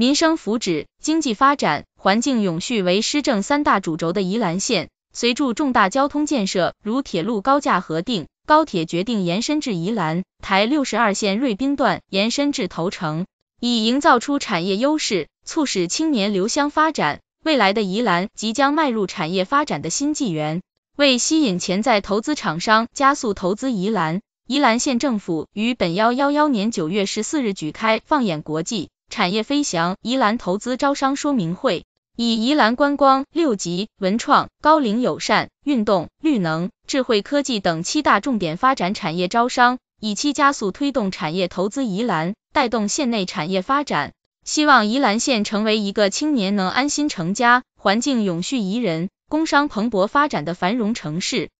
民生福祉、经济发展、环境永续为施政三大主轴的宜兰县，随着重大交通建设，如铁路高架核定、高铁决定延伸至宜兰、台六十二线瑞滨段延伸至头城，以营造出产业优势，促使青年留乡发展。未来的宜兰即将迈入产业发展的新纪元，为吸引潜在投资厂商，加速投资宜兰，宜兰县政府于本幺幺幺年九月十四日举开放眼国际。产业飞翔宜兰投资招商说明会，以宜兰观光、六级文创、高龄友善、运动、绿能、智慧科技等七大重点发展产业招商，以期加速推动产业投资宜兰，带动县内产业发展。希望宜兰县成为一个青年能安心成家、环境永续宜人、工商蓬勃发展的繁荣城市。